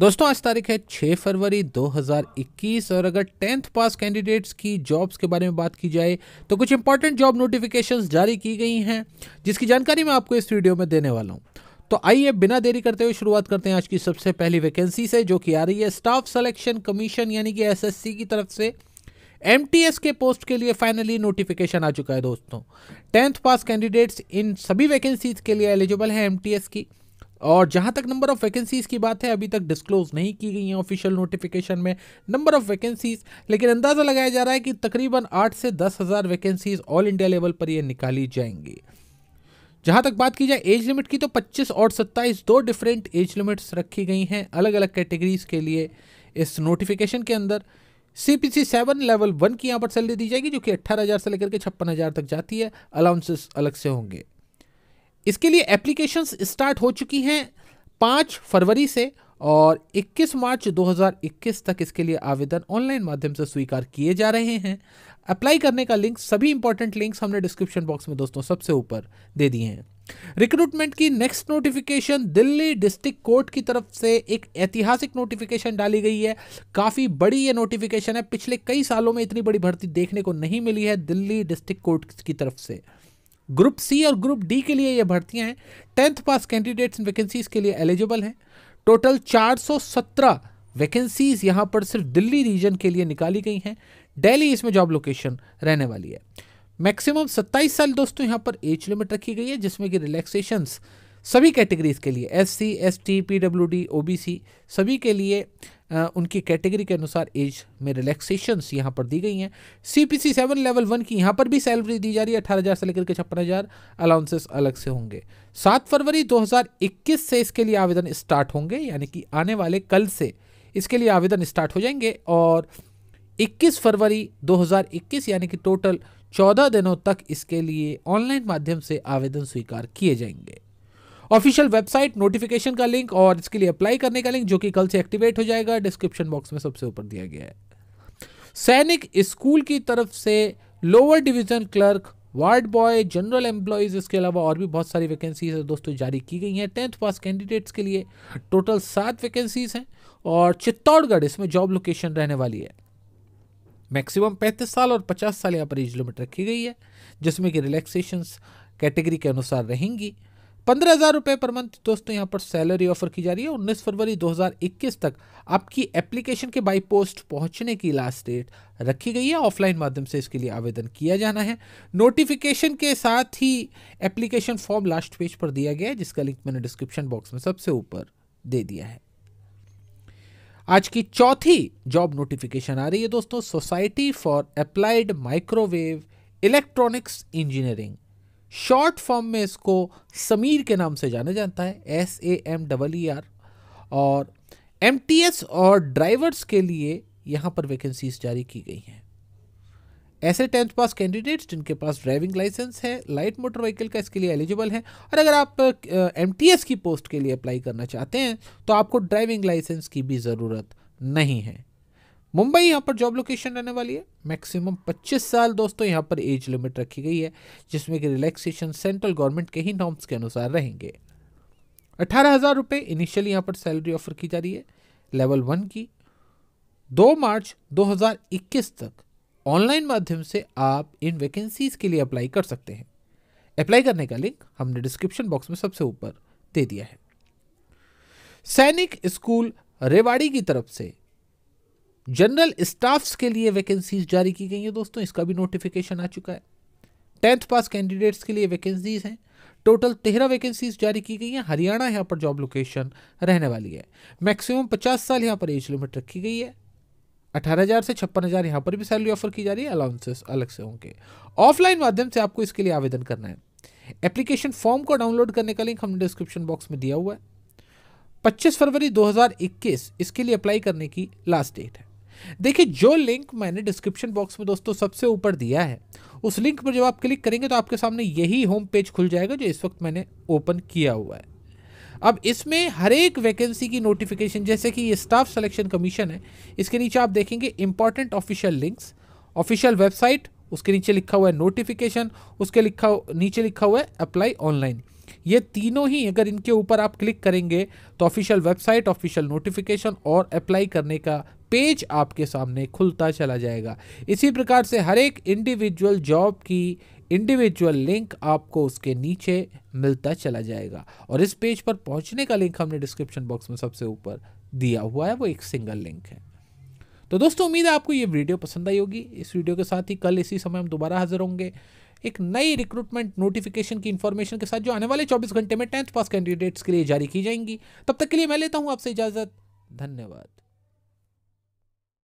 दोस्तों आज तारीख है 6 फरवरी 2021 और अगर टेंथ पास कैंडिडेट्स की जॉब्स के बारे में बात की जाए तो कुछ इंपॉर्टेंट जॉब नोटिफिकेशंस जारी की गई हैं जिसकी जानकारी मैं आपको इस वीडियो में देने वाला हूं तो आइए बिना देरी करते हुए शुरुआत करते हैं आज की सबसे पहली वैकेंसी से जो कि आ रही है स्टाफ सेलेक्शन कमीशन यानी कि एस की तरफ से एम के पोस्ट के लिए फाइनली नोटिफिकेशन आ चुका है दोस्तों टेंथ पास कैंडिडेट्स इन सभी वैकेंसीज के लिए एलिजिबल हैं एम की और जहां तक नंबर ऑफ वैकेंसीज की बात है अभी तक डिस्क्लोज नहीं की गई है ऑफिशियल नोटिफिकेशन में नंबर ऑफ वैकेंसीज लेकिन अंदाज़ा लगाया जा रहा है कि तकरीबन आठ से दस हज़ार वैकेंसीज ऑल इंडिया लेवल पर ये निकाली जाएंगी जहां तक बात की जाए एज लिमिट की तो 25 और 27 दो डिफरेंट एज लिमिट्स रखी गई हैं अलग अलग कैटेगरीज के लिए इस नोटिफिकेशन के अंदर C P C seven level one की यहाँ पर सैलरी दी जाएगी जो कि अट्ठारह हज़ार से लेकर के छप्पन हज़ार तक जाती है अलाउंसेस अलग से होंगे इसके लिए एप्लीकेशंस स्टार्ट हो चुकी हैं पाँच फरवरी से और 21 मार्च 2021 तक इसके लिए आवेदन ऑनलाइन माध्यम से स्वीकार किए जा रहे हैं अप्लाई करने का लिंक सभी इंपॉर्टेंट लिंक्स हमने डिस्क्रिप्शन बॉक्स में दोस्तों सबसे ऊपर दे दिए हैं रिक्रूटमेंट की next notification Delhi district court की तरफ से एक ऐतिहासिक नोटिफिकेशन डाली गई है काफ़ी बड़ी ये नोटिफिकेशन है पिछले कई सालों में इतनी बड़ी भर्ती देखने को नहीं मिली है दिल्ली डिस्ट्रिक्ट कोर्ट की तरफ से ग्रुप सी और ग्रुप डी के लिए ये भर्तियां हैं टेंथ पास कैंडिडेट्स वैकेंसीज के लिए एलिजिबल हैं टोटल 417 वैकेंसीज यहाँ पर सिर्फ दिल्ली रीजन के लिए निकाली गई हैं डेली इसमें जॉब लोकेशन रहने वाली है मैक्सिमम 27 साल दोस्तों यहाँ पर एज लिमिट रखी गई है जिसमें कि रिलैक्सेशंस सभी कैटेगरीज के लिए S C S T P W D O B C सभी के लिए उनकी कैटेगरी के अनुसार एज में रिलैक्सेशंस यहाँ पर दी गई हैं C P C seven level one की यहाँ पर भी सैलरी दी जा रही है अठारह हज़ार से लेकर के छप्पन हज़ार अलाउंसेस अलग से होंगे सात फरवरी 2021 से इसके लिए आवेदन स्टार्ट होंगे यानी कि आने वाले कल से इसके लिए आवेदन स्टार्ट हो जाएंगे और 21 फरवरी 2021 यानी कि टोटल 14 दिनों तक इसके लिए ऑनलाइन माध्यम से आवेदन स्वीकार किए जाएंगे ऑफिशियल वेबसाइट नोटिफिकेशन का लिंक और इसके लिए अप्लाई करने का लिंक जो कि कल से एक्टिवेट हो जाएगा डिस्क्रिप्शन बॉक्स में सबसे ऊपर दिया गया है सैनिक स्कूल की तरफ से lower division clerk ward boy general employees इसके अलावा और भी बहुत सारी वैकेंसीज है दोस्तों जारी की गई हैं टेंथ पास कैंडिडेट्स के लिए टोटल सात वैकेंसीज हैं और चित्तौड़गढ़ इसमें जॉब लोकेशन रहने वाली है मैक्सिमम पैंतीस साल और पचास साल यहाँ पर एज लिमिट रखी गई है जिसमें कि रिलैक्सेशंस कैटेगरी के अनुसार रहेंगी पंद्रह हज़ार रुपये पर मंथ दोस्तों यहाँ पर सैलरी ऑफर की जा रही है उन्नीस फरवरी 2021 तक आपकी एप्लीकेशन के बाई पोस्ट पहुँचने की लास्ट डेट रखी गई है ऑफलाइन माध्यम से इसके लिए आवेदन किया जाना है नोटिफिकेशन के साथ ही एप्लीकेशन फॉर्म लास्ट पेज पर दिया गया है जिसका लिंक मैंने डिस्क्रिप्शन बॉक्स में सबसे ऊपर दे दिया है आज की चौथी जॉब नोटिफिकेशन आ रही है दोस्तों society for applied microwave electronics engineering short form में इसको समीर के नाम से जाना जाता है S A M double E R और एम टी एस और ड्राइवर्स के लिए यहाँ पर वैकेंसीज जारी की गई हैं ऐसे टेंथ पास कैंडिडेट्स जिनके पास ड्राइविंग लाइसेंस है लाइट मोटर व्हीकल का इसके लिए एलिजिबल है और अगर आप एम टी एस की पोस्ट के लिए अप्लाई करना चाहते हैं तो आपको ड्राइविंग लाइसेंस की भी ज़रूरत नहीं है मुंबई यहाँ पर जॉब लोकेशन रहने वाली है मैक्सिमम 25 साल दोस्तों यहाँ पर एज लिमिट रखी गई है जिसमें कि रिलैक्सेशन सेंट्रल गवर्नमेंट के ही नॉर्म्स के अनुसार रहेंगे अठारह हज़ार रुपये इनिशियली यहाँ पर सैलरी ऑफर की जा रही है लेवल वन की दो मार्च 2021 तक ऑनलाइन माध्यम से आप इन वैकेंसीज के लिए अप्लाई कर सकते हैं अप्लाई करने का लिंक हमने डिस्क्रिप्शन बॉक्स में सबसे ऊपर दे दिया है सैनिक स्कूल रेवाड़ी की तरफ से जनरल स्टाफ्स के लिए वैकेंसीज जारी की गई हैं दोस्तों इसका भी नोटिफिकेशन आ चुका है टेंथ पास कैंडिडेट्स के लिए वैकेंसीज हैं टोटल तेरह वैकेंसीज जारी की गई हैं हरियाणा यहाँ पर जॉब लोकेशन रहने वाली है मैक्सिमम पचास साल यहाँ पर एज लिमिट रखी गई है अठारह हज़ार से छप्पन हज़ार यहाँ पर भी सैलरी ऑफर की जा रही है अलाउंसेस अलग से होंगे ऑफलाइन माध्यम से आपको इसके लिए आवेदन करना है एप्लीकेशन फॉर्म को डाउनलोड करने का लिंक हमने डिस्क्रिप्शन बॉक्स में दिया हुआ है 25 फरवरी 2021 इसके लिए अप्लाई करने की लास्ट डेट है देखिए जो लिंक मैंने डिस्क्रिप्शन बॉक्स में दोस्तों सबसे ऊपर दिया है उस लिंक पर जब आप क्लिक करेंगे तो आपके सामने यही होम पेज खुल जाएगा जो इस वक्त मैंने ओपन किया हुआ है अब इसमें हर एक वैकेंसी की नोटिफिकेशन जैसे कि ये स्टाफ सेलेक्शन कमीशन है इसके नीचे आप देखेंगे important official links official website उसके नीचे लिखा हुआ है नोटिफिकेशन उसके लिखा नीचे लिखा हुआ है अप्लाई ऑनलाइन ये तीनों ही अगर इनके ऊपर आप क्लिक करेंगे तो ऑफिशियल वेबसाइट ऑफिशियल नोटिफिकेशन और अप्लाई करने का पेज आपके सामने खुलता चला जाएगा इसी प्रकार से हर एक इंडिविजुअल जॉब की इंडिविजुअल लिंक आपको उसके नीचे मिलता चला जाएगा और इस पेज पर पहुंचने का लिंक हमने डिस्क्रिप्शन बॉक्स में सबसे ऊपर दिया हुआ है वो एक सिंगल लिंक है तो दोस्तों उम्मीद है आपको ये वीडियो पसंद आई होगी इस वीडियो के साथ ही कल इसी समय हम दोबारा हाजिर होंगे एक नई रिक्रूटमेंट नोटिफिकेशन की इन्फॉर्मेशन के साथ जो आने वाले 24 घंटे में टेंथ पास कैंडिडेट्स के लिए जारी की जाएंगी तब तक के लिए मैं लेता हूँ आपसे इजाज़त धन्यवाद